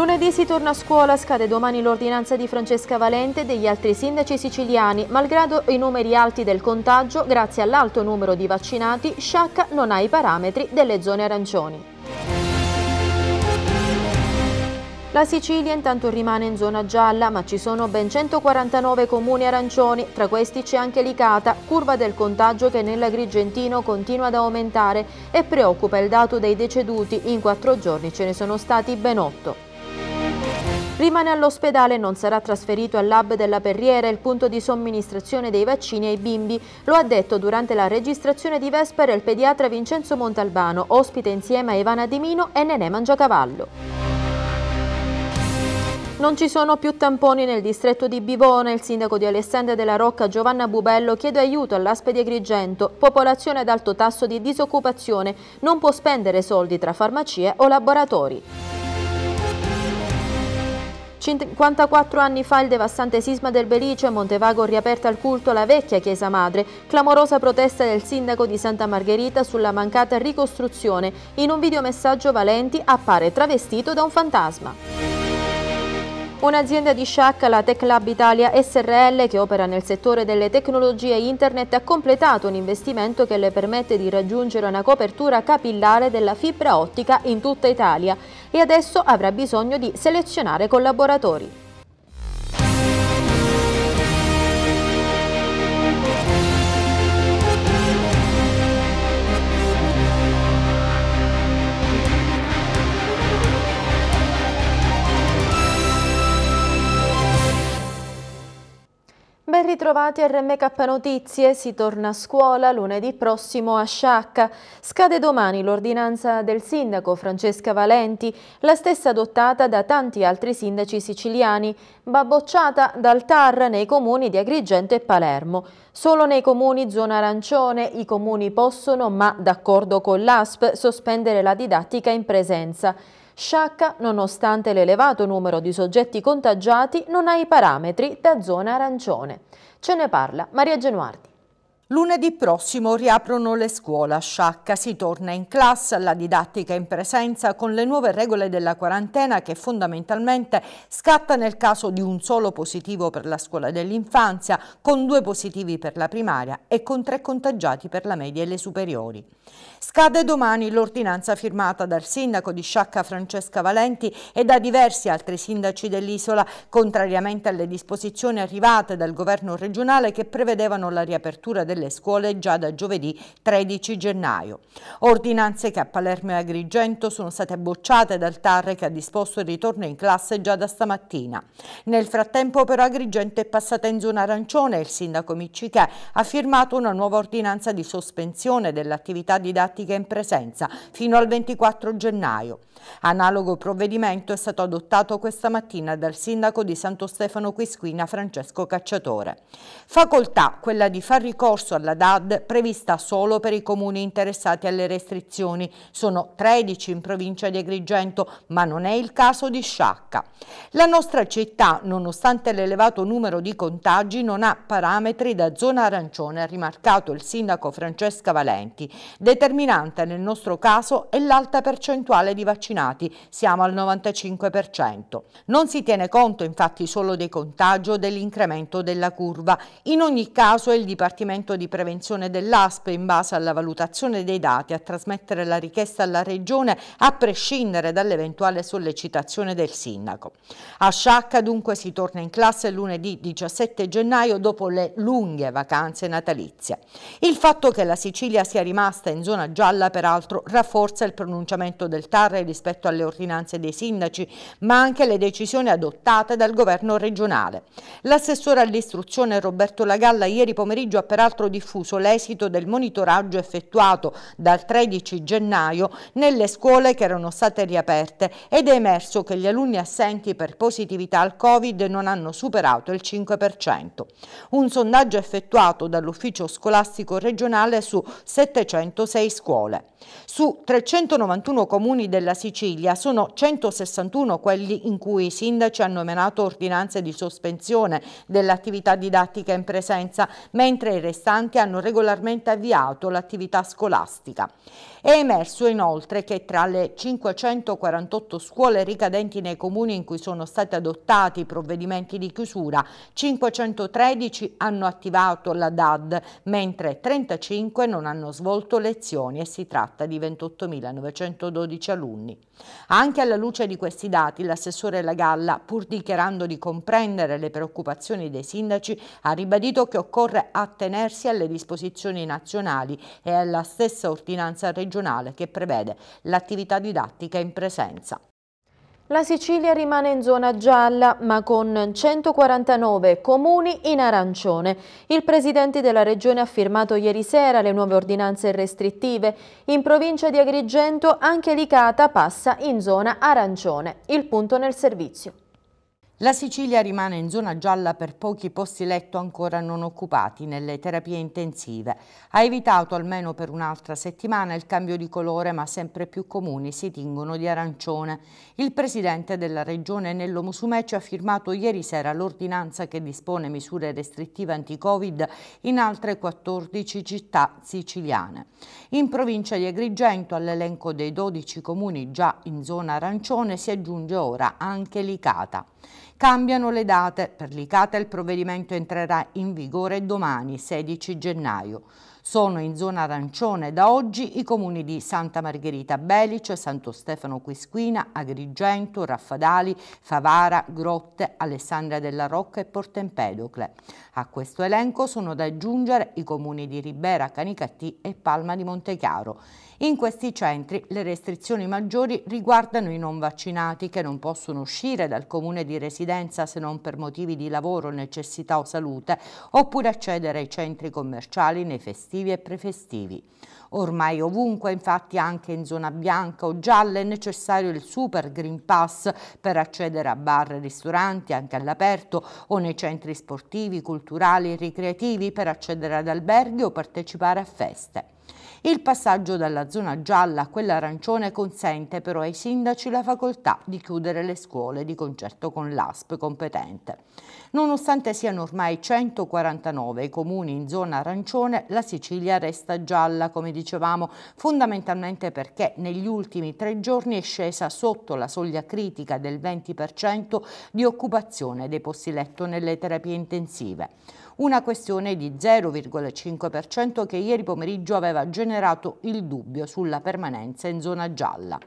Lunedì si torna a scuola, scade domani l'ordinanza di Francesca Valente e degli altri sindaci siciliani. Malgrado i numeri alti del contagio, grazie all'alto numero di vaccinati, Sciacca non ha i parametri delle zone arancioni. La Sicilia intanto rimane in zona gialla, ma ci sono ben 149 comuni arancioni, tra questi c'è anche l'Icata, curva del contagio che nell'Agrigentino continua ad aumentare e preoccupa il dato dei deceduti, in quattro giorni ce ne sono stati ben otto. Rimane all'ospedale e non sarà trasferito al lab della Perriera, il punto di somministrazione dei vaccini ai bimbi. Lo ha detto durante la registrazione di Vespera il pediatra Vincenzo Montalbano, ospite insieme a Ivana Dimino e Nenè Mangiacavallo. Non ci sono più tamponi nel distretto di Bivona. Il sindaco di Alessandria della Rocca, Giovanna Bubello, chiede aiuto all'Aspe di Agrigento. Popolazione ad alto tasso di disoccupazione. Non può spendere soldi tra farmacie o laboratori. 54 anni fa il devastante sisma del Belice, Montevago riaperta al culto la vecchia chiesa madre, clamorosa protesta del sindaco di Santa Margherita sulla mancata ricostruzione. In un videomessaggio Valenti appare travestito da un fantasma. Un'azienda di Sciacca, la Tech Teclab Italia SRL, che opera nel settore delle tecnologie internet, ha completato un investimento che le permette di raggiungere una copertura capillare della fibra ottica in tutta Italia e adesso avrà bisogno di selezionare collaboratori. Ben ritrovati a RMK Notizie, si torna a scuola lunedì prossimo a Sciacca. Scade domani l'ordinanza del sindaco Francesca Valenti, la stessa adottata da tanti altri sindaci siciliani, ma bocciata dal TAR nei comuni di Agrigento e Palermo. Solo nei comuni zona arancione i comuni possono, ma d'accordo con l'ASP, sospendere la didattica in presenza. Sciacca, nonostante l'elevato numero di soggetti contagiati, non ha i parametri da zona arancione. Ce ne parla Maria Genuardi. Lunedì prossimo riaprono le scuole a Sciacca, si torna in classe alla didattica in presenza con le nuove regole della quarantena che fondamentalmente scatta nel caso di un solo positivo per la scuola dell'infanzia, con due positivi per la primaria e con tre contagiati per la media e le superiori. Scade domani l'ordinanza firmata dal sindaco di Sciacca Francesca Valenti e da diversi altri sindaci dell'isola, contrariamente alle disposizioni arrivate dal governo regionale che prevedevano la riapertura delle le scuole già da giovedì 13 gennaio. Ordinanze che a Palermo e Agrigento sono state bocciate dal TAR che ha disposto il ritorno in classe già da stamattina. Nel frattempo però Agrigento è passata in zona arancione e il sindaco Miccichè ha firmato una nuova ordinanza di sospensione dell'attività didattica in presenza fino al 24 gennaio. Analogo provvedimento è stato adottato questa mattina dal sindaco di Santo Stefano Quisquina Francesco Cacciatore. Facoltà quella di far ricorso ricorso alla DAD prevista solo per i comuni interessati alle restrizioni. Sono 13 in provincia di Agrigento, ma non è il caso di Sciacca. La nostra città, nonostante l'elevato numero di contagi, non ha parametri da zona arancione, ha rimarcato il sindaco Francesca Valenti. Determinante nel nostro caso è l'alta percentuale di vaccinati, siamo al 95%. Non si tiene conto infatti solo dei contagi o dell'incremento della curva. In ogni caso il Dipartimento di prevenzione dell'ASP in base alla valutazione dei dati a trasmettere la richiesta alla Regione a prescindere dall'eventuale sollecitazione del Sindaco. A Sciacca dunque si torna in classe lunedì 17 gennaio dopo le lunghe vacanze natalizie. Il fatto che la Sicilia sia rimasta in zona gialla peraltro rafforza il pronunciamento del TAR rispetto alle ordinanze dei sindaci ma anche le decisioni adottate dal governo regionale. L'assessore all'istruzione Roberto Lagalla ieri pomeriggio ha peraltro diffuso l'esito del monitoraggio effettuato dal 13 gennaio nelle scuole che erano state riaperte ed è emerso che gli alunni assenti per positività al Covid non hanno superato il 5%. Un sondaggio effettuato dall'ufficio scolastico regionale su 706 scuole. Su 391 comuni della Sicilia sono 161 quelli in cui i sindaci hanno emanato ordinanze di sospensione dell'attività didattica in presenza, mentre i restanti anche hanno regolarmente avviato l'attività scolastica. È emerso inoltre che tra le 548 scuole ricadenti nei comuni in cui sono stati adottati i provvedimenti di chiusura, 513 hanno attivato la DAD, mentre 35 non hanno svolto lezioni e si tratta di 28.912 alunni. Anche alla luce di questi dati, l'assessore Lagalla, pur dichiarando di comprendere le preoccupazioni dei sindaci, ha ribadito che occorre attenersi alle disposizioni nazionali e alla stessa ordinanza regionale regionale che prevede l'attività didattica in presenza. La Sicilia rimane in zona gialla, ma con 149 comuni in arancione. Il Presidente della Regione ha firmato ieri sera le nuove ordinanze restrittive. In provincia di Agrigento anche l'Icata passa in zona arancione. Il punto nel servizio. La Sicilia rimane in zona gialla per pochi posti letto ancora non occupati nelle terapie intensive. Ha evitato almeno per un'altra settimana il cambio di colore ma sempre più comuni si tingono di arancione. Il presidente della regione Nello Musumeci ha firmato ieri sera l'ordinanza che dispone misure restrittive anti-covid in altre 14 città siciliane. In provincia di Agrigento all'elenco dei 12 comuni già in zona arancione si aggiunge ora anche Licata. Cambiano le date, per l'ICATA il provvedimento entrerà in vigore domani 16 gennaio. Sono in zona arancione da oggi i comuni di Santa Margherita Belice, Santo Stefano Quisquina, Agrigento, Raffadali, Favara, Grotte, Alessandria della Rocca e Portempedocle. A questo elenco sono da aggiungere i comuni di Ribera, Canicattì e Palma di Montechiaro. In questi centri le restrizioni maggiori riguardano i non vaccinati che non possono uscire dal comune di residenza se non per motivi di lavoro, necessità o salute, oppure accedere ai centri commerciali nei festivi estivi e prefestivi. Ormai ovunque, infatti anche in zona bianca o gialla, è necessario il Super Green Pass per accedere a bar, e ristoranti, anche all'aperto o nei centri sportivi, culturali e ricreativi per accedere ad alberghi o partecipare a feste. Il passaggio dalla zona gialla a quella arancione consente però ai sindaci la facoltà di chiudere le scuole di concerto con l'ASP competente. Nonostante siano ormai 149 i comuni in zona arancione, la Sicilia resta gialla, come dicevamo, fondamentalmente perché negli ultimi tre giorni è scesa sotto la soglia critica del 20% di occupazione dei posti letto nelle terapie intensive una questione di 0,5% che ieri pomeriggio aveva generato il dubbio sulla permanenza in zona gialla.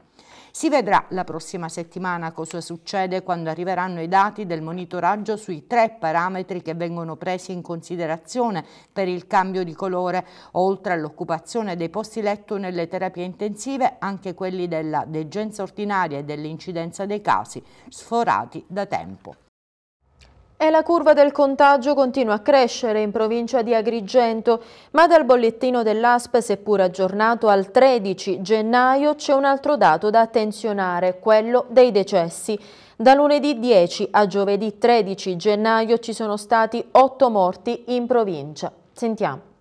Si vedrà la prossima settimana cosa succede quando arriveranno i dati del monitoraggio sui tre parametri che vengono presi in considerazione per il cambio di colore, oltre all'occupazione dei posti letto nelle terapie intensive, anche quelli della degenza ordinaria e dell'incidenza dei casi, sforati da tempo e la curva del contagio continua a crescere in provincia di Agrigento, ma dal bollettino dell'ASP, seppur aggiornato al 13 gennaio, c'è un altro dato da attenzionare, quello dei decessi. Da lunedì 10 a giovedì 13 gennaio ci sono stati 8 morti in provincia. Sentiamo.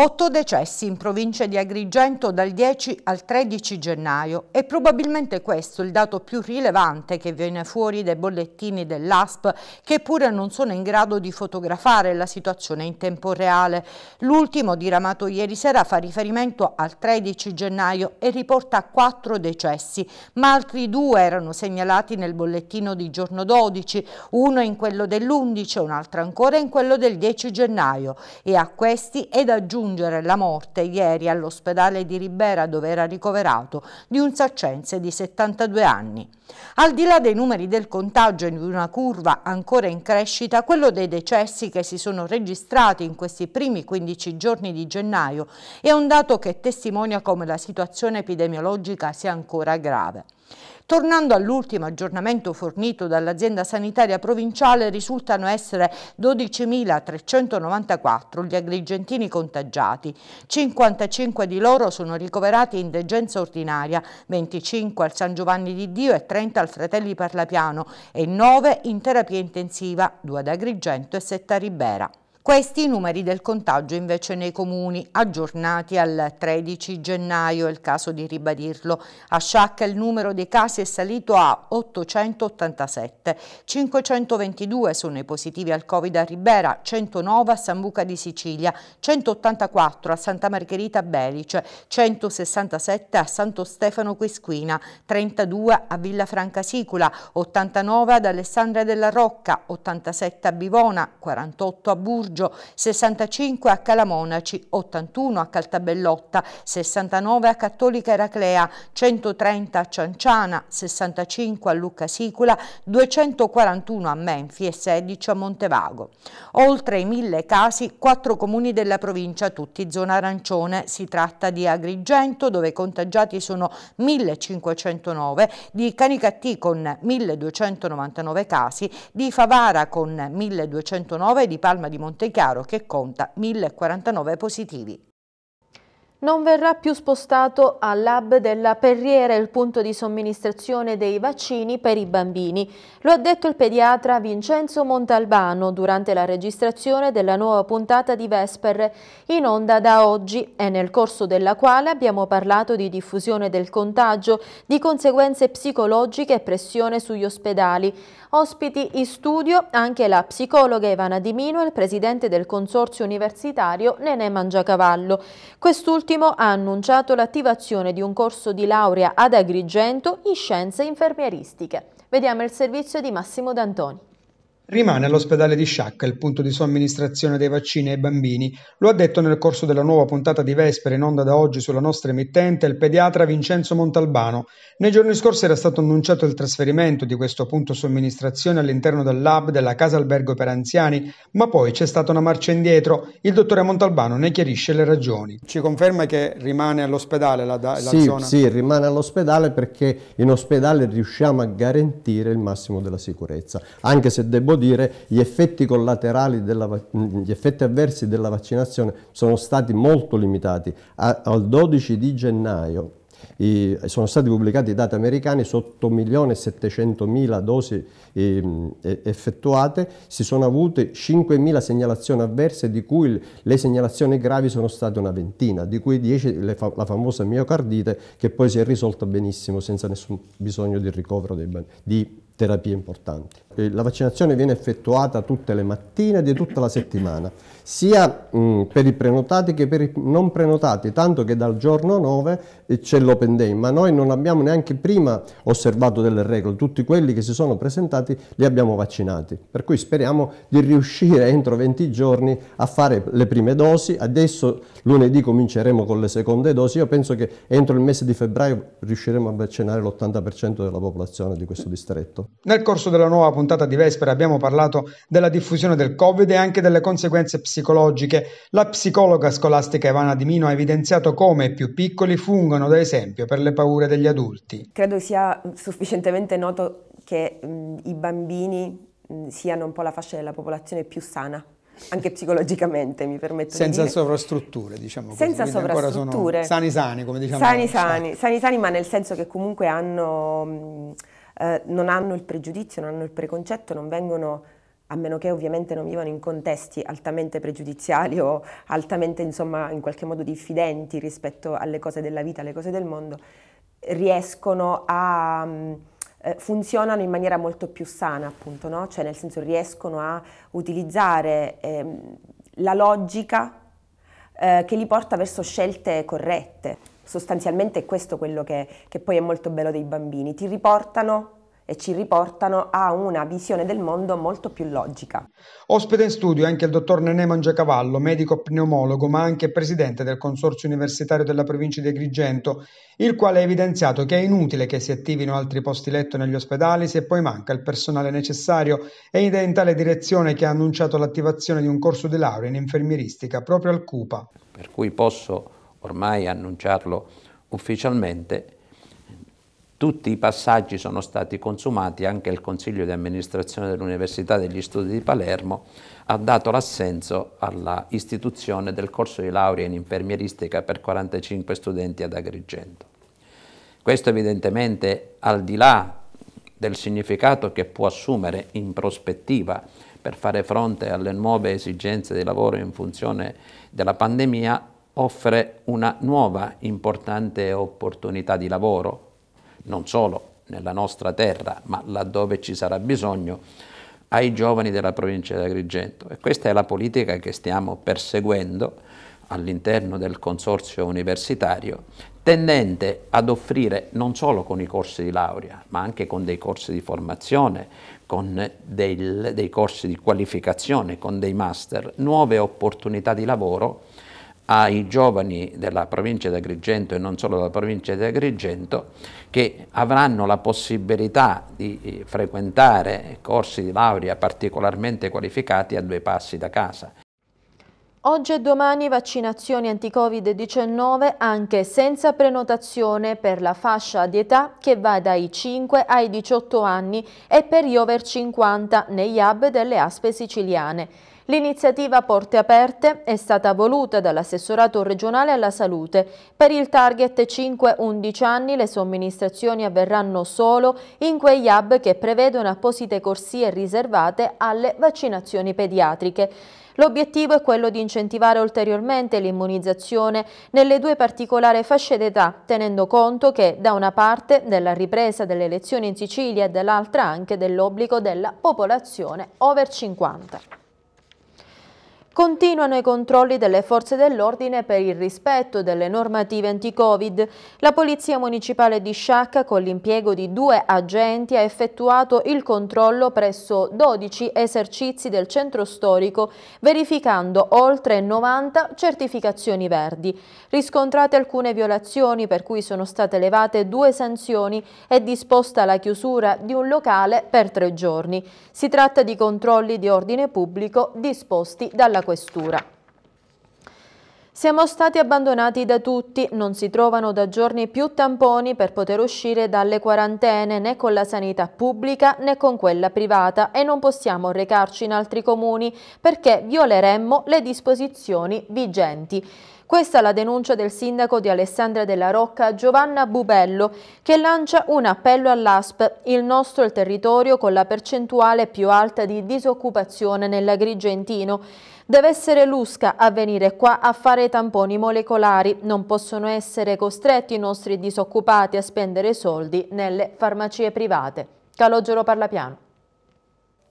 Otto decessi in provincia di Agrigento dal 10 al 13 gennaio. È probabilmente questo il dato più rilevante che viene fuori dai bollettini dell'ASP che pure non sono in grado di fotografare la situazione in tempo reale. L'ultimo diramato ieri sera fa riferimento al 13 gennaio e riporta quattro decessi, ma altri due erano segnalati nel bollettino di giorno 12, uno in quello dell'11 un altro ancora in quello del 10 gennaio e a questi è da aggiunto giungere la morte ieri all'ospedale di Ribera dove era ricoverato di un saccense di 72 anni. Al di là dei numeri del contagio in una curva ancora in crescita, quello dei decessi che si sono registrati in questi primi 15 giorni di gennaio è un dato che testimonia come la situazione epidemiologica sia ancora grave. Tornando all'ultimo aggiornamento fornito dall'azienda sanitaria provinciale, risultano essere 12.394 gli agrigentini contagiati, 55 di loro sono ricoverati in degenza ordinaria, 25 al San Giovanni di Dio e 30 al Fratelli Parlapiano e 9 in terapia intensiva, 2 ad Agrigento e 7 a Ribera. Questi i numeri del contagio invece nei comuni, aggiornati al 13 gennaio, è il caso di ribadirlo. A Sciacca il numero dei casi è salito a 887, 522 sono i positivi al Covid a Ribera, 109 a San Buca di Sicilia, 184 a Santa Margherita Belice, 167 a Santo Stefano Quisquina, 32 a Villa Francasicula, 89 ad Alessandria della Rocca, 87 a Bivona, 48 a Burgio, Poggio, 65 a Calamonaci, 81 a Caltabellotta, 69 a Cattolica Eraclea, 130 a Cianciana, 65 a Lucca Sicula, 241 a Menfi e 16 a Montevago. Oltre i mille casi, quattro comuni della provincia, tutti zona arancione. Si tratta di Agrigento, dove i contagiati sono 1509, di Canicattì con 1299 casi, di Favara con 1209 e di Palma di Montevago Montechiaro che conta 1049 positivi. Non verrà più spostato all'hub della Perriera il punto di somministrazione dei vaccini per i bambini. Lo ha detto il pediatra Vincenzo Montalbano durante la registrazione della nuova puntata di Vesper in onda da oggi e nel corso della quale abbiamo parlato di diffusione del contagio, di conseguenze psicologiche e pressione sugli ospedali. Ospiti in studio anche la psicologa Ivana Di Mino e il presidente del consorzio universitario Nenè Mangiacavallo. Quest'ultimo ha annunciato l'attivazione di un corso di laurea ad Agrigento in scienze infermieristiche. Vediamo il servizio di Massimo D'Antoni. Rimane all'ospedale di Sciacca il punto di somministrazione dei vaccini ai bambini. Lo ha detto nel corso della nuova puntata di Vespere in onda da oggi sulla nostra emittente il pediatra Vincenzo Montalbano. Nei giorni scorsi era stato annunciato il trasferimento di questo punto somministrazione all'interno del lab della Casa Albergo per Anziani, ma poi c'è stata una marcia indietro. Il dottore Montalbano ne chiarisce le ragioni. Ci conferma che rimane all'ospedale la, da- la sì, zona? Sì, rimane all'ospedale perché in ospedale riusciamo a garantire il massimo della sicurezza, anche se devo dire, gli effetti collaterali, della, gli effetti avversi della vaccinazione sono stati molto limitati. A, al 12 di gennaio i, sono stati pubblicati i dati americani sotto 1.700.000 dosi eh, effettuate, si sono avute 5.000 segnalazioni avverse di cui le segnalazioni gravi sono state una ventina, di cui 10 fa, la famosa miocardite che poi si è risolta benissimo senza nessun bisogno di ricovero dei, di terapie importanti la vaccinazione viene effettuata tutte le mattine di tutta la settimana, sia mh, mm, per i prenotati che per i non prenotati, tanto che dal giorno 9 eh, c'è l'open day, ma noi non abbiamo neanche prima osservato delle regole, tutti quelli che si sono presentati li abbiamo vaccinati, per cui speriamo di riuscire entro 20 giorni a fare le prime dosi, adesso lunedì cominceremo con le seconde dosi, io penso che entro il mese di febbraio riusciremo a vaccinare l'80% della popolazione di questo distretto. Nel corso della nuova puntata puntata di Vespera abbiamo parlato della diffusione del Covid e anche delle conseguenze psicologiche, la psicologa scolastica Ivana Di Mino ha evidenziato come i più piccoli fungono da esempio per le paure degli adulti. Credo sia sufficientemente noto che mh, i bambini mh, siano un po' la fascia della popolazione più sana anche psicologicamente, mi permetto Senza di dire. sovrastrutture, diciamo. Senza così, sovrastrutture. Sani sani, come diciamo. Sani sani, sani sani, ma nel senso che comunque hanno eh, non hanno il pregiudizio, non hanno il preconcetto, non vengono a meno che ovviamente non vivano in contesti altamente pregiudiziali o altamente insomma in qualche modo diffidenti rispetto alle cose della vita, alle cose del mondo, riescono a mm, eh, funzionano in maniera molto più sana, appunto, no? cioè nel senso riescono a utilizzare eh, la logica eh, che li porta verso scelte corrette sostanzialmente è questo quello che, che poi è molto bello dei bambini, ti riportano e ci riportano a una visione del mondo molto più logica. Ospite in studio anche il dottor Nenè Mangiacavallo, medico pneumologo, ma anche presidente del Consorzio Universitario della provincia di Agrigento, il quale ha evidenziato che è inutile che si attivino altri posti letto negli ospedali se poi manca il personale necessario ed è in tale direzione che ha annunciato l'attivazione di un corso di laurea in infermieristica proprio al CUPA. Per cui posso ormai annunciarlo ufficialmente, tutti i passaggi sono stati consumati, anche il Consiglio di amministrazione dell'Università degli Studi di Palermo ha dato l'assenso alla istituzione del corso di laurea in infermieristica per 45 studenti ad Agrigento. Questo evidentemente al di là del significato che può assumere in prospettiva per fare fronte alle nuove esigenze di lavoro in funzione della pandemia offre una nuova importante opportunità di lavoro, non solo nella nostra terra, ma laddove ci sarà bisogno, ai giovani della provincia di Agrigento. E questa è la politica che stiamo perseguendo all'interno del consorzio universitario, tendente ad offrire non solo con i corsi di laurea, ma anche con dei corsi di formazione, con dei, dei corsi di qualificazione, con dei master, nuove opportunità di lavoro ai giovani della provincia di Agrigento e non solo della provincia di Agrigento che avranno la possibilità di eh, frequentare corsi di laurea particolarmente qualificati a due passi da casa. Oggi e domani vaccinazioni anti-Covid-19 anche senza prenotazione per la fascia di età che va dai 5 ai 18 anni e per gli over 50 negli hub delle ASPE siciliane. L'iniziativa Porte Aperte è stata voluta dall'assessorato regionale alla salute. Per il target 5-11 anni le somministrazioni avverranno solo in quegli hub che prevedono apposite corsie riservate alle vaccinazioni pediatriche. L'obiettivo è quello di incentivare ulteriormente l'immunizzazione nelle due particolari fasce d'età, tenendo conto che da una parte della ripresa delle elezioni in Sicilia e dall'altra anche dell'obbligo della popolazione over 50. Continuano i controlli delle forze dell'ordine per il rispetto delle normative anti-Covid. La Polizia Municipale di Sciacca, con l'impiego di due agenti, ha effettuato il controllo presso 12 esercizi del centro storico, verificando oltre 90 certificazioni verdi. Riscontrate alcune violazioni, per cui sono state levate due sanzioni e disposta la chiusura di un locale per tre giorni. Si tratta di controlli di ordine pubblico disposti dalla Commissione questura. Siamo stati abbandonati da tutti, non si trovano da giorni più tamponi per poter uscire dalle quarantene né con la sanità pubblica né con quella privata e non possiamo recarci in altri comuni perché violeremmo le disposizioni vigenti. Questa è la denuncia del sindaco di Alessandria della Rocca, Giovanna Bubello, che lancia un appello all'ASP, il nostro il territorio con la percentuale più alta di disoccupazione nell'Agrigentino. Deve essere l'USCA a venire qua a fare i tamponi molecolari, non possono essere costretti i nostri disoccupati a spendere soldi nelle farmacie private. Calogero parla piano.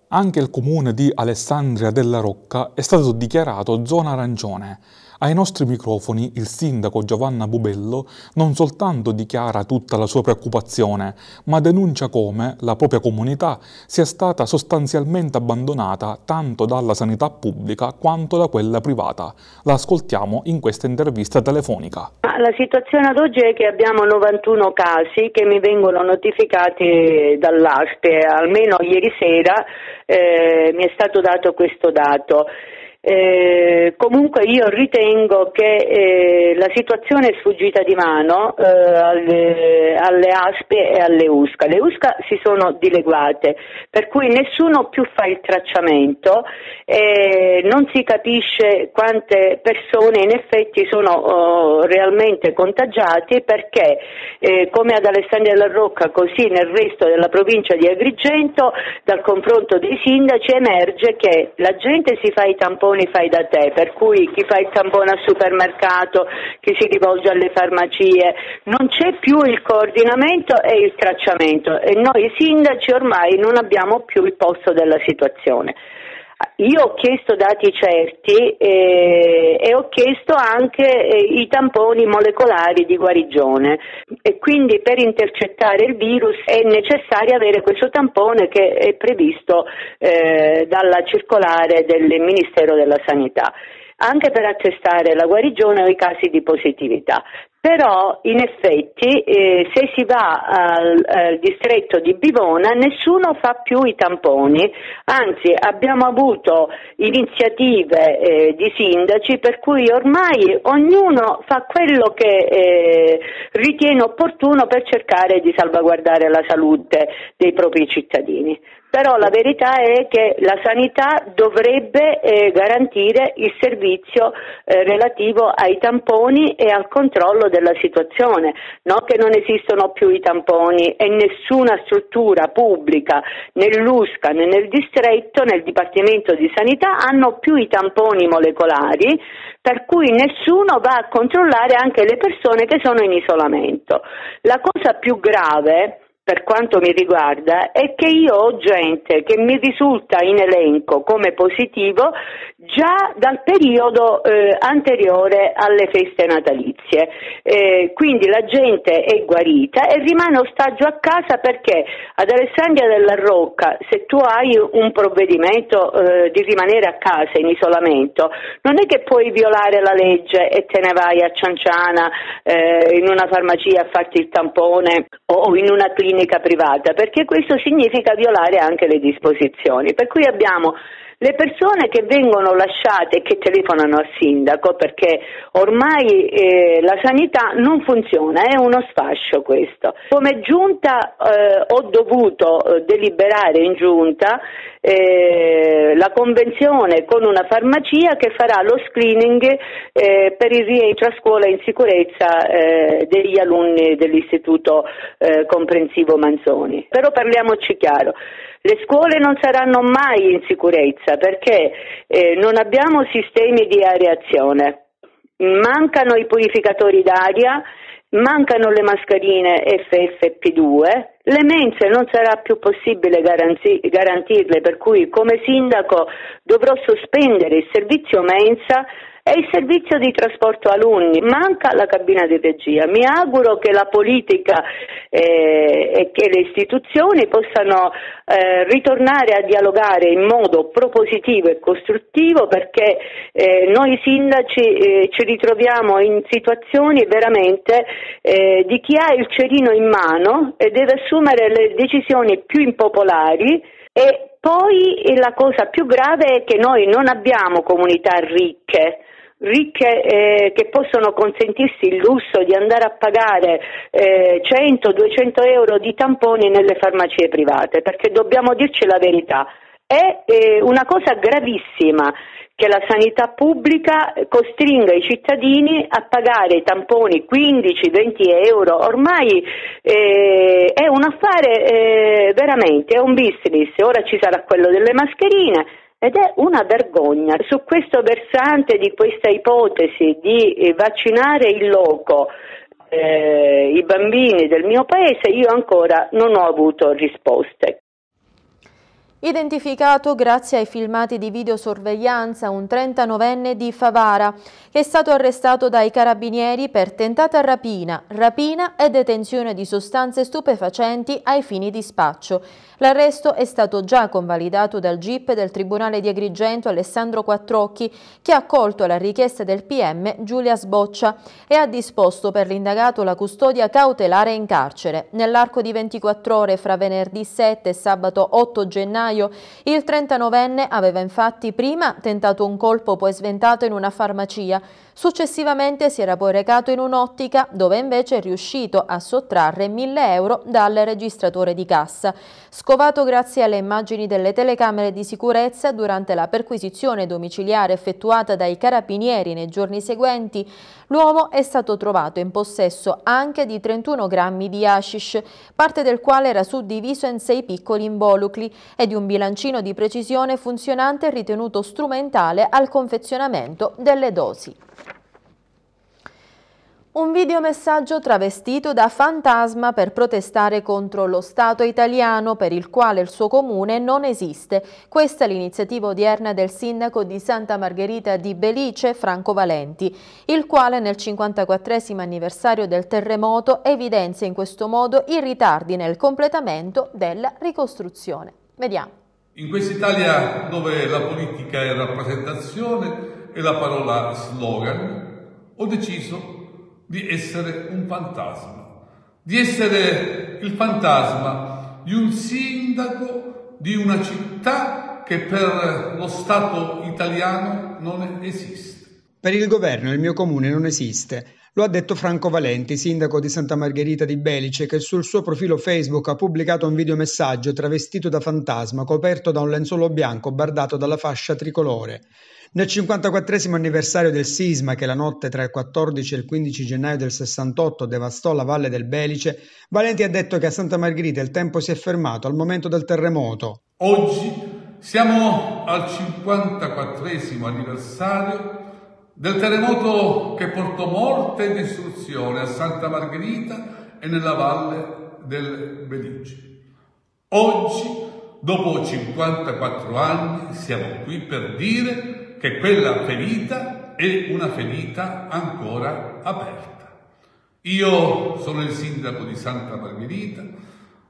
Anche il comune di Alessandria della Rocca è stato dichiarato zona arancione. Ai nostri microfoni il sindaco Giovanna Bubello non soltanto dichiara tutta la sua preoccupazione, ma denuncia come la propria comunità sia stata sostanzialmente abbandonata tanto dalla sanità pubblica quanto da quella privata. La ascoltiamo in questa intervista telefonica. La situazione ad oggi è che abbiamo 91 casi che mi vengono notificati dall'ASPE, almeno ieri sera eh, mi è stato dato questo dato. Eh, comunque io ritengo che eh, la situazione è sfuggita di mano eh, alle, eh, alle ASPI e alle USCA. Le USCA si sono dileguate, per cui nessuno più fa il tracciamento e non si capisce quante persone in effetti sono oh, realmente contagiate perché eh, come ad Alessandria della Rocca così nel resto della provincia di Agrigento dal confronto dei sindaci emerge che la gente si fa i tamponi tamponi fai da te, per cui chi fa il tampone al supermercato, chi si rivolge alle farmacie, non c'è più il coordinamento e il tracciamento e noi sindaci ormai non abbiamo più il posto della situazione. Io ho chiesto dati certi eh, e ho chiesto anche eh, i tamponi molecolari di guarigione e quindi per intercettare il virus è necessario avere questo tampone che è previsto eh, dalla circolare del Ministero della Sanità anche per attestare la guarigione o i casi di positività però in effetti eh, se si va al, al, distretto di Bivona nessuno fa più i tamponi, anzi abbiamo avuto iniziative eh, di sindaci per cui ormai ognuno fa quello che eh, ritiene opportuno per cercare di salvaguardare la salute dei propri cittadini però la verità è che la sanità dovrebbe eh, garantire il servizio eh, relativo ai tamponi e al controllo della situazione, non che non esistono più i tamponi e nessuna struttura pubblica nell'USCA né nel distretto, nel Dipartimento di Sanità hanno più i tamponi molecolari per cui nessuno va a controllare anche le persone che sono in isolamento. La cosa più grave per quanto mi riguarda è che io ho gente che mi risulta in elenco come positivo già dal periodo eh, anteriore alle feste natalizie. Eh, quindi la gente è guarita e rimane ostaggio a casa perché ad Alessandria della Rocca, se tu hai un provvedimento eh, di rimanere a casa in isolamento, non è che puoi violare la legge e te ne vai a Cianciana eh, in una farmacia a farti il tampone o in una clinica privata, perché questo significa violare anche le disposizioni. Per cui abbiamo le persone che vengono lasciate e che telefonano al sindaco perché ormai eh, la sanità non funziona, è uno sfascio questo. Come giunta eh, ho dovuto eh, deliberare in giunta eh, la convenzione con una farmacia che farà lo screening eh, per il rientro a scuola in sicurezza eh, degli alunni dell'Istituto Comprensivo Manzoni. Però parliamoci chiaro. Le scuole non saranno mai in sicurezza perché eh, non abbiamo sistemi di areazione, mancano i purificatori d'aria, mancano le mascherine FFP2, le mense non sarà più possibile garanzi- garantirle, per cui come sindaco dovrò sospendere il servizio mensa e il servizio di trasporto alunni, manca la cabina di regia. Mi auguro che la politica eh, e che le istituzioni possano eh, ritornare a dialogare in modo propositivo e costruttivo perché eh, noi sindaci eh, ci ritroviamo in situazioni veramente eh, di chi ha il cerino in mano e deve assumere le decisioni più impopolari e poi la cosa più grave è che noi non abbiamo comunità ricche, ricche eh, che possono consentirsi il lusso di andare a pagare eh, 100-200 euro di tamponi nelle farmacie private, perché dobbiamo dirci la verità. È eh, una cosa gravissima che la sanità pubblica costringa i cittadini a pagare i tamponi 15-20 euro, ormai eh, è un affare eh, veramente, è un business, ora ci sarà quello delle mascherine, ed è una vergogna. Su questo versante di questa ipotesi di eh, vaccinare in loco eh, i bambini del mio paese, io ancora non ho avuto risposte. Identificato grazie ai filmati di videosorveglianza un 39enne di Favara che è stato arrestato dai carabinieri per tentata rapina, rapina e detenzione di sostanze stupefacenti ai fini di spaccio. L'arresto è stato già convalidato dal GIP del Tribunale di Agrigento Alessandro Quattrocchi che ha accolto la richiesta del PM Giulia Sboccia e ha disposto per l'indagato la custodia cautelare in carcere. Nell'arco di 24 ore fra venerdì 7 e sabato 8 gennaio gennaio. Il 39enne aveva infatti prima tentato un colpo poi sventato in una farmacia. Successivamente si era poi recato in un'ottica dove invece è riuscito a sottrarre 1000 euro dal registratore di cassa. Scovato grazie alle immagini delle telecamere di sicurezza durante la perquisizione domiciliare effettuata dai carabinieri nei giorni seguenti, L'uomo è stato trovato in possesso anche di 31 grammi di hashish, parte del quale era suddiviso in sei piccoli involucri e di un bilancino di precisione funzionante ritenuto strumentale al confezionamento delle dosi. Un videomessaggio travestito da fantasma per protestare contro lo Stato italiano per il quale il suo comune non esiste. Questa è l'iniziativa odierna del sindaco di Santa Margherita di Belice, Franco Valenti, il quale nel 54 anniversario del terremoto evidenzia in questo modo i ritardi nel completamento della ricostruzione. Vediamo. In questa Italia dove la politica è rappresentazione e la parola slogan, ho deciso di essere un fantasma, di essere il fantasma di un sindaco di una città che per lo Stato italiano non esiste. Per il governo il mio comune non esiste lo ha detto Franco Valenti, sindaco di Santa Margherita di Belice, che sul suo profilo Facebook ha pubblicato un videomessaggio travestito da fantasma, coperto da un lenzuolo bianco bardato dalla fascia tricolore. Nel 54 anniversario del sisma che la notte tra il 14 e il 15 gennaio del 68 devastò la valle del Belice, Valenti ha detto che a Santa Margherita il tempo si è fermato al momento del terremoto. Oggi siamo al 54 anniversario del terremoto che portò morte e distruzione a Santa Margherita e nella valle del Belice. Oggi, dopo 54 anni, siamo qui per dire che quella ferita è una ferita ancora aperta. Io sono il sindaco di Santa Margherita,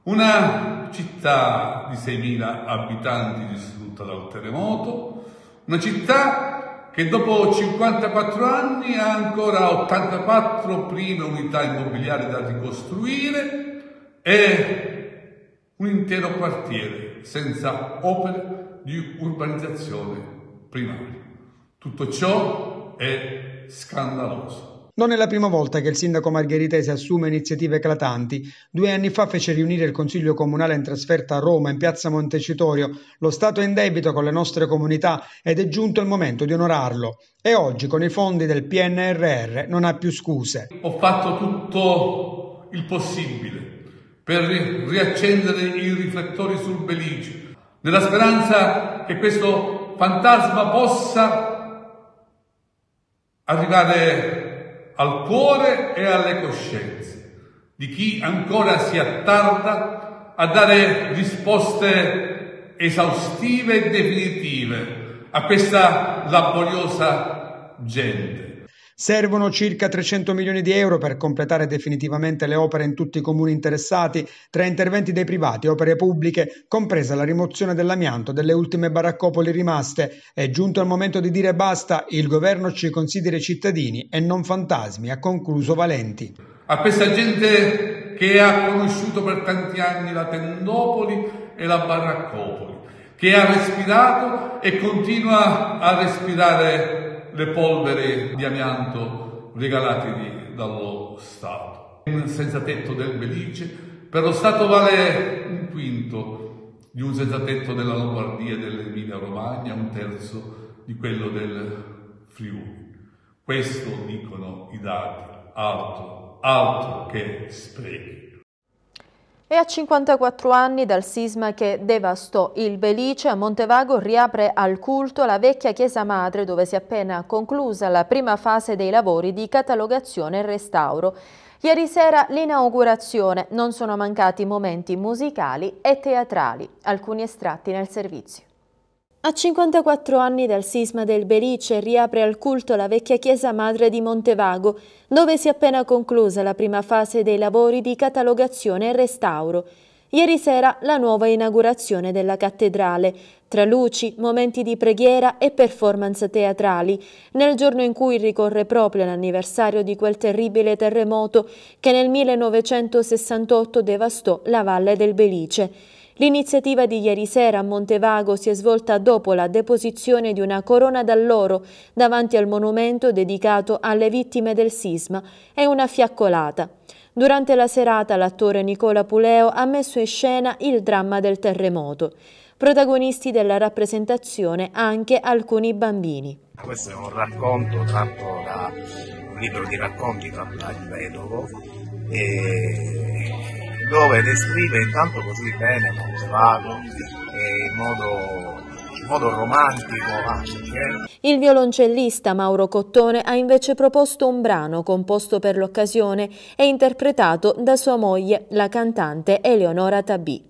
una città di 6.000 abitanti distrutta dal terremoto, una città che dopo 54 anni ha ancora 84 prime unità immobiliari da ricostruire e un intero quartiere senza opere di urbanizzazione primaria. Tutto ciò è scandaloso. Non è la prima volta che il sindaco margheritese assume iniziative eclatanti. Due anni fa fece riunire il Consiglio Comunale in trasferta a Roma, in piazza Montecitorio. Lo Stato è in debito con le nostre comunità ed è giunto il momento di onorarlo. E oggi, con i fondi del PNRR, non ha più scuse. Ho fatto tutto il possibile per riaccendere i riflettori sul Belice, nella speranza che questo fantasma possa arrivare a al cuore e alle coscienze di chi ancora si attarda a dare risposte esaustive e definitive a questa laboriosa gente. Servono circa 300 milioni di euro per completare definitivamente le opere in tutti i comuni interessati, tra interventi dei privati e opere pubbliche, compresa la rimozione dell'amianto delle ultime baraccopoli rimaste. È giunto il momento di dire basta, il governo ci considera cittadini e non fantasmi, ha concluso Valenti. A questa gente che ha conosciuto per tanti anni la Tendopoli e la baraccopoli, che ha respirato e continua a respirare le polvere di amianto regalate dallo Stato. Un senza tetto del Belice per lo Stato vale un quinto di un senza tetto della Lombardia e dell'Emilia Romagna, un terzo di quello del Friuli. Questo dicono i dati, altro, altro che sprechi. E a 54 anni dal sisma che devastò il Belice, a Montevago riapre al culto la vecchia chiesa madre dove si è appena conclusa la prima fase dei lavori di catalogazione e restauro. Ieri sera l'inaugurazione, non sono mancati momenti musicali e teatrali, alcuni estratti nel servizio. A 54 anni dal sisma del Belice riapre al culto la vecchia chiesa madre di Montevago, dove si è appena conclusa la prima fase dei lavori di catalogazione e restauro. Ieri sera la nuova inaugurazione della cattedrale, tra luci, momenti di preghiera e performance teatrali, nel giorno in cui ricorre proprio l'anniversario di quel terribile terremoto che nel 1968 devastò la valle del Belice. L'iniziativa di ieri sera a Montevago si è svolta dopo la deposizione di una corona d'alloro davanti al monumento dedicato alle vittime del sisma e una fiaccolata. Durante la serata l'attore Nicola Puleo ha messo in scena il dramma del terremoto. Protagonisti della rappresentazione anche alcuni bambini. Questo è un racconto tratto da un libro di racconti tratto da Il vedovo e dove descrive intanto così bene Montevago in modo in modo romantico anche. Certo. Il violoncellista Mauro Cottone ha invece proposto un brano composto per l'occasione e interpretato da sua moglie, la cantante Eleonora Tabì.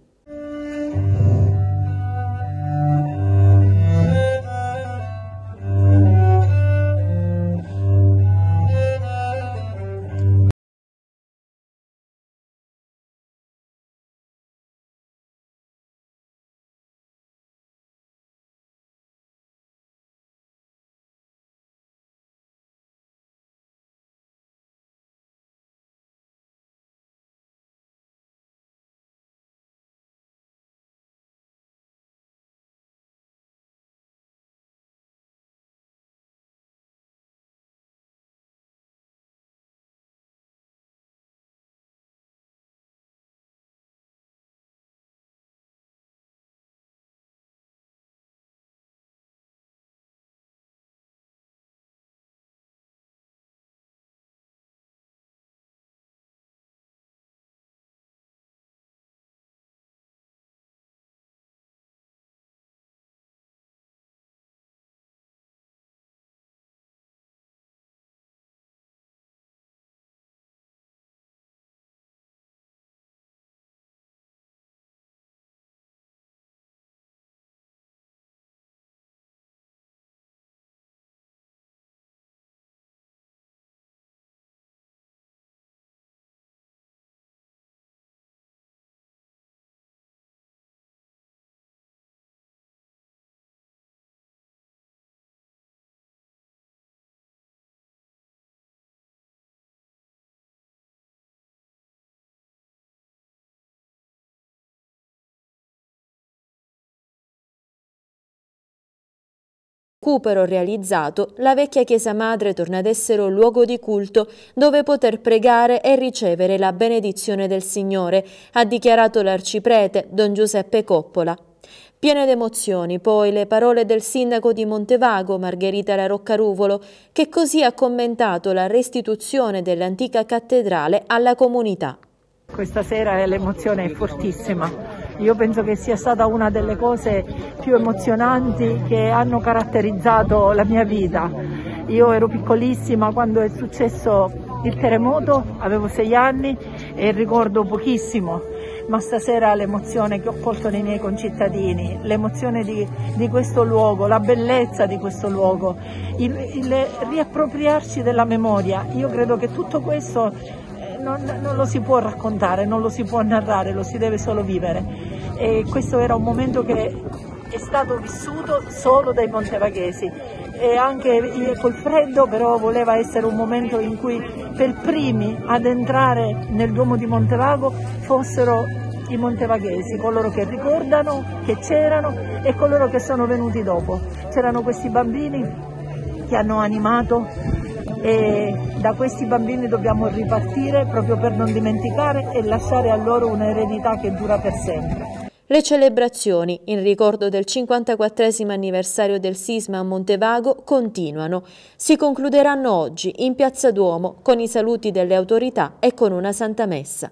recupero realizzato, la vecchia chiesa madre torna ad essere un luogo di culto dove poter pregare e ricevere la benedizione del Signore, ha dichiarato l'arciprete Don Giuseppe Coppola. Piene d'emozioni poi le parole del sindaco di Montevago, Margherita La Roccaruvolo, che così ha commentato la restituzione dell'antica cattedrale alla comunità. Questa sera l'emozione è fortissima io penso che sia stata una delle cose più emozionanti che hanno caratterizzato la mia vita. Io ero piccolissima quando è successo il terremoto, avevo sei anni e ricordo pochissimo, ma stasera l'emozione che ho colto nei miei concittadini, l'emozione di, di, questo luogo, la bellezza di questo luogo, il, il riappropriarci della memoria, io credo che tutto questo non, non, lo si può raccontare, non lo si può narrare, lo si deve solo vivere. E questo era un momento che è stato vissuto solo dai montevaghesi e anche col freddo però voleva essere un momento in cui per primi ad entrare nel Duomo di Montevago fossero i montevaghesi, coloro che ricordano, che c'erano e coloro che sono venuti dopo. C'erano questi bambini che hanno animato e da questi bambini dobbiamo ripartire proprio per non dimenticare e lasciare a loro un'eredità che dura per sempre. Le celebrazioni in ricordo del 54 anniversario del sisma a Montevago continuano. Si concluderanno oggi in Piazza Duomo con i saluti delle autorità e con una santa messa.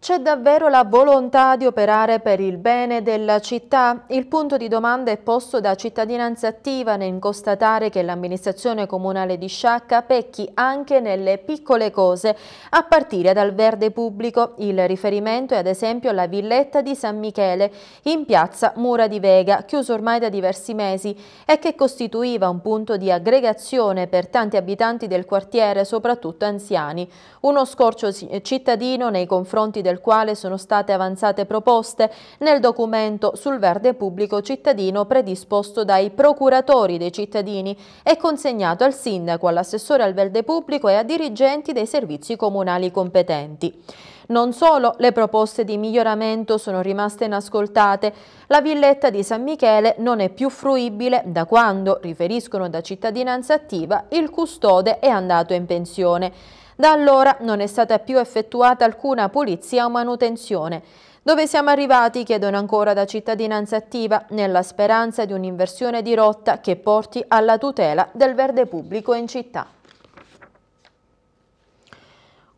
C'è davvero la volontà di operare per il bene della città? Il punto di domanda è posto da cittadinanza attiva nel constatare che l'amministrazione comunale di Sciacca pecchi anche nelle piccole cose, a partire dal verde pubblico. Il riferimento è ad esempio alla villetta di San Michele, in piazza Mura di Vega, chiuso ormai da diversi mesi e che costituiva un punto di aggregazione per tanti abitanti del quartiere, soprattutto anziani. Uno scorcio cittadino nei confronti del del quale sono state avanzate proposte nel documento sul verde pubblico cittadino predisposto dai procuratori dei cittadini e consegnato al sindaco, all'assessore al verde pubblico e a dirigenti dei servizi comunali competenti. Non solo le proposte di miglioramento sono rimaste inascoltate, la villetta di San Michele non è più fruibile da quando, riferiscono da cittadinanza attiva, il custode è andato in pensione. Da allora non è stata più effettuata alcuna pulizia o manutenzione. Dove siamo arrivati chiedono ancora da cittadinanza attiva nella speranza di un'inversione di rotta che porti alla tutela del verde pubblico in città.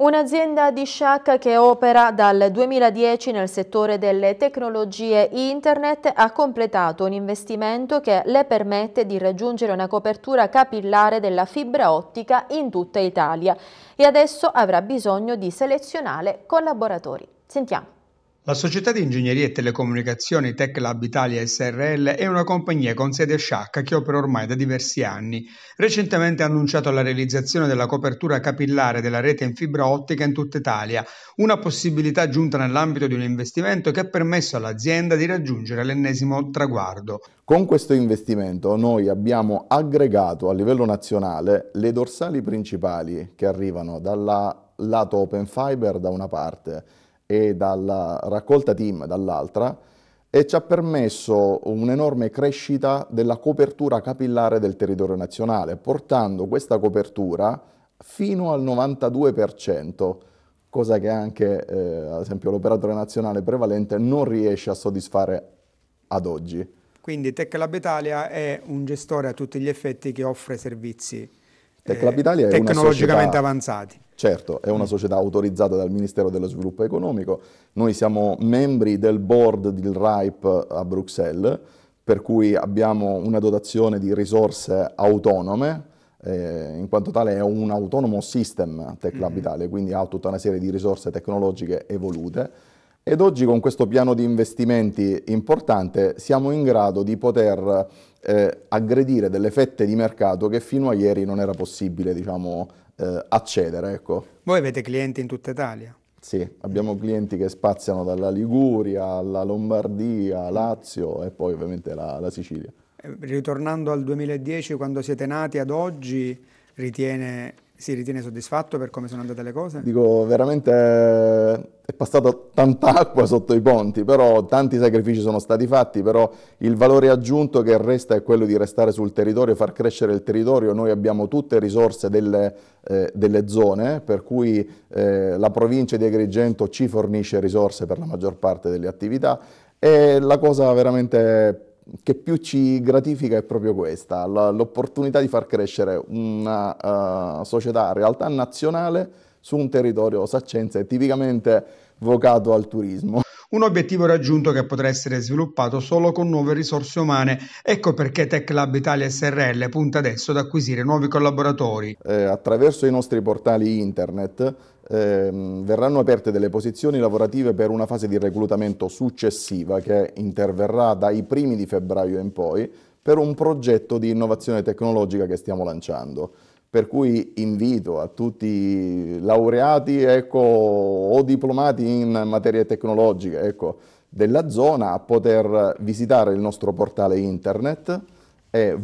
Un'azienda di Shack che opera dal 2010 nel settore delle tecnologie internet ha completato un investimento che le permette di raggiungere una copertura capillare della fibra ottica in tutta Italia e adesso avrà bisogno di selezionare collaboratori. Sentiamo. La società di ingegneria e telecomunicazioni TecLab Italia SRL è una compagnia con sede a Sciacca che opera ormai da diversi anni. Recentemente ha annunciato la realizzazione della copertura capillare della rete in fibra ottica in tutta Italia, una possibilità giunta nell'ambito di un investimento che ha permesso all'azienda di raggiungere l'ennesimo traguardo. Con questo investimento noi abbiamo aggregato a livello nazionale le dorsali principali che arrivano dal lato Open Fiber da una parte e dalla raccolta team dall'altra e ci ha permesso un'enorme crescita della copertura capillare del territorio nazionale, portando questa copertura fino al 92%, cosa che anche eh, ad esempio l'operatore nazionale prevalente non riesce a soddisfare ad oggi. Quindi TechLab Italia è un gestore a tutti gli effetti che offre servizi eh, tecnologicamente società... avanzati. Certo, è una mm. società autorizzata dal Ministero dello Sviluppo Economico, noi siamo membri del board del RIPE a Bruxelles, per cui abbiamo una dotazione di risorse autonome, eh, in quanto tale è un autonomo system Tech Lab mm-hmm. Italia, quindi ha tutta una serie di risorse tecnologiche evolute ed oggi con questo piano di investimenti importante siamo in grado di poter eh, aggredire delle fette di mercato che fino a ieri non era possibile diciamo, eh, accedere. Ecco. Voi avete clienti in tutta Italia? Sì, abbiamo clienti che spaziano dalla Liguria alla Lombardia, Lazio e poi ovviamente la, la Sicilia. Eh, ritornando al 2010, quando siete nati ad oggi, ritiene si ritiene soddisfatto per come sono andate le cose? Dico, veramente è passata tanta acqua sotto i ponti, però tanti sacrifici sono stati fatti, però il valore aggiunto che resta è quello di restare sul territorio, far crescere il territorio. Noi abbiamo tutte le risorse delle, eh, delle zone, per cui eh, la provincia di Agrigento ci fornisce risorse per la maggior parte delle attività e la cosa veramente che più ci gratifica è proprio questa, l'opportunità di far crescere una uh, società, realtà nazionale su un territorio saccense tipicamente vocato al turismo. Un obiettivo raggiunto che potrà essere sviluppato solo con nuove risorse umane. Ecco perché Tech Lab Italia SRL punta adesso ad acquisire nuovi collaboratori. Eh, attraverso i nostri portali internet ehm, verranno aperte delle posizioni lavorative per una fase di reclutamento successiva che interverrà dai primi di febbraio in poi per un progetto di innovazione tecnologica che stiamo lanciando. Per cui invito a tutti i laureati ecco, o diplomati in materie tecnologiche ecco, della zona a poter visitare il nostro portale internet è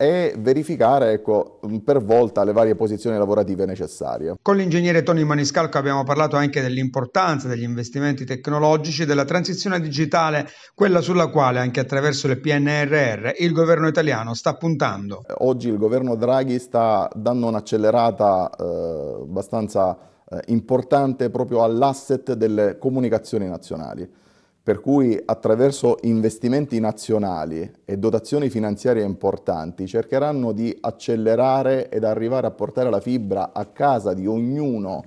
e verificare ecco, mm, per volta le varie posizioni lavorative necessarie. Con l'ingegnere Tony Maniscalco abbiamo parlato anche dell'importanza degli investimenti tecnologici, della transizione digitale, quella sulla quale anche attraverso le PNRR il governo italiano sta puntando. Oggi il governo Draghi sta dando un'accelerata eh, abbastanza eh, importante proprio all'asset delle comunicazioni nazionali per cui attraverso investimenti nazionali e dotazioni finanziarie importanti cercheranno di accelerare ed arrivare a portare la fibra a casa di ognuno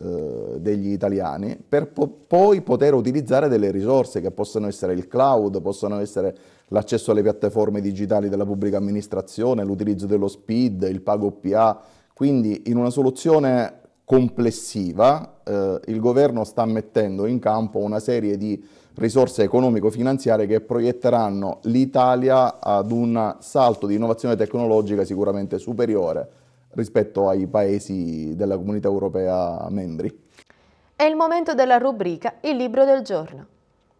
eh, degli italiani per po poi poter utilizzare delle risorse che possono essere il cloud, possono essere l'accesso alle piattaforme digitali della pubblica amministrazione, l'utilizzo dello SPID, il pago PA, quindi in una soluzione complessiva eh, il governo sta mettendo in campo una serie di risorse economico-finanziarie che proietteranno l'Italia ad un salto di innovazione tecnologica sicuramente superiore rispetto ai paesi della comunità europea membri. È il momento della rubrica Il libro del giorno.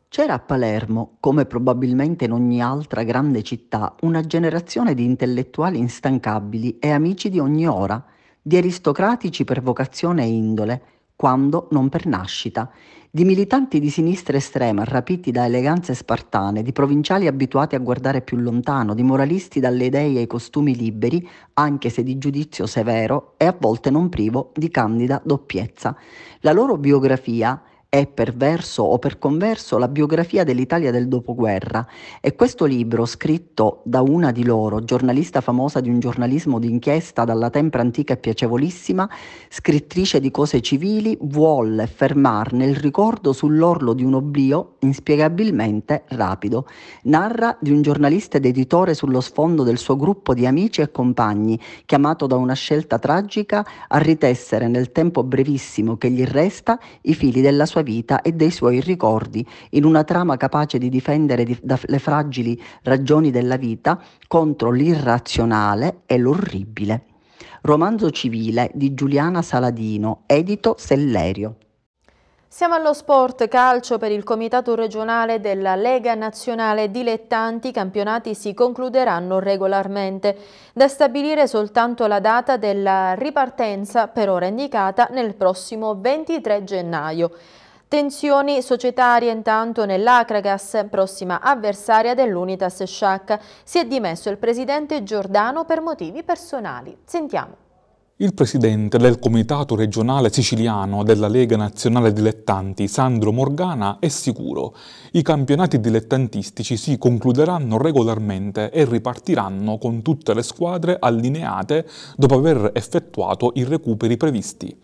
C'era a Palermo, come probabilmente in ogni altra grande città, una generazione di intellettuali instancabili e amici di ogni ora, di aristocratici per vocazione e indole, quando non per nascita, di militanti di sinistra estrema rapiti da eleganze spartane, di provinciali abituati a guardare più lontano, di moralisti dalle idee e ai costumi liberi, anche se di giudizio severo e a volte non privo di candida doppiezza. La loro biografia è per o per converso la biografia dell'Italia del dopoguerra e questo libro, scritto da una di loro, giornalista famosa di un giornalismo d'inchiesta dalla tempra antica e piacevolissima, scrittrice di cose civili, vuole fermarne il ricordo sull'orlo di un oblio inspiegabilmente rapido. Narra di un giornalista ed editore sullo sfondo del suo gruppo di amici e compagni, chiamato da una scelta tragica a ritessere nel tempo brevissimo che gli resta i fili della sua vita vita e dei suoi ricordi, in una trama capace di difendere di, da, le fragili ragioni della vita contro l'irrazionale e l'orribile. Romanzo civile di Giuliana Saladino, edito Sellerio. Siamo allo sport calcio per il comitato regionale della Lega Nazionale Dilettanti. I campionati si concluderanno regolarmente. Da stabilire soltanto la data della ripartenza, per ora indicata, nel prossimo 23 gennaio. Tensioni societarie intanto nell'Acragas, prossima avversaria dell'Unitas Sciac. Si è dimesso il presidente Giordano per motivi personali. Sentiamo. Il presidente del Comitato regionale siciliano della Lega Nazionale Dilettanti, Sandro Morgana, è sicuro. I campionati dilettantistici si concluderanno regolarmente e ripartiranno con tutte le squadre allineate dopo aver effettuato i recuperi previsti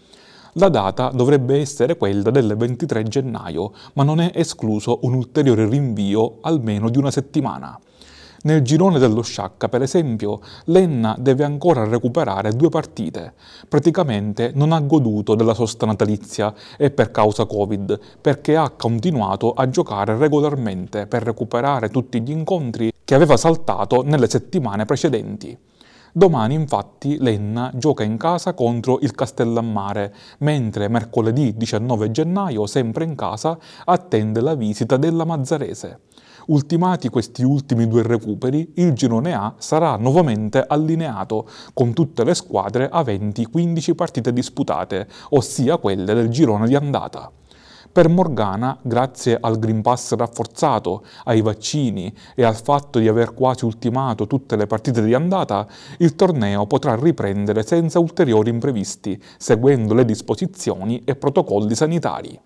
la data dovrebbe essere quella del 23 gennaio, ma non è escluso un ulteriore rinvio almeno di una settimana. Nel girone dello Sciacca, per esempio, l'Enna deve ancora recuperare due partite. Praticamente non ha goduto della sosta natalizia e per causa Covid, perché ha continuato a giocare regolarmente per recuperare tutti gli incontri che aveva saltato nelle settimane precedenti. Domani infatti l'Enna gioca in casa contro il Castellammare, mentre mercoledì 19 gennaio, sempre in casa, attende la visita della Mazzarese. Ultimati questi ultimi due recuperi, il girone A sarà nuovamente allineato, con tutte le squadre aventi 15 partite disputate, ossia quelle del girone di andata. Per Morgana, grazie al Green Pass rafforzato, ai vaccini e al fatto di aver quasi ultimato tutte le partite di andata, il torneo potrà riprendere senza ulteriori imprevisti, seguendo le disposizioni e protocolli sanitari.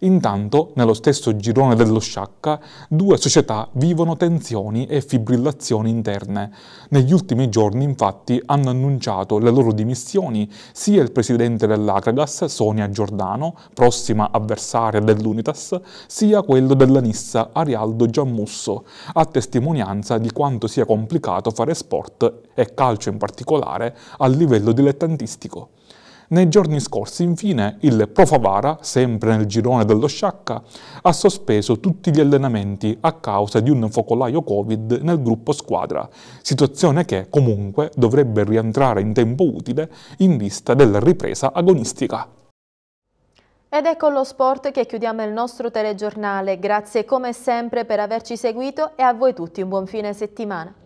Intanto, nello stesso girone dello Sciacca, due società vivono tensioni e fibrillazioni interne. Negli ultimi giorni, infatti, hanno annunciato le loro dimissioni sia il presidente dell'Acragas, Sonia Giordano, prossima avversaria dell'Unitas, sia quello della Nissa, Arialdo Giammusso, a testimonianza di quanto sia complicato fare sport e calcio in particolare a livello dilettantistico. Nei giorni scorsi, infine, il Profavara, sempre nel girone dello Sciacca, ha sospeso tutti gli allenamenti a causa di un focolaio Covid nel gruppo squadra, situazione che comunque dovrebbe rientrare in tempo utile in vista della ripresa agonistica. Ed è con ecco lo sport che chiudiamo il nostro telegiornale. Grazie come sempre per averci seguito e a voi tutti un buon fine settimana.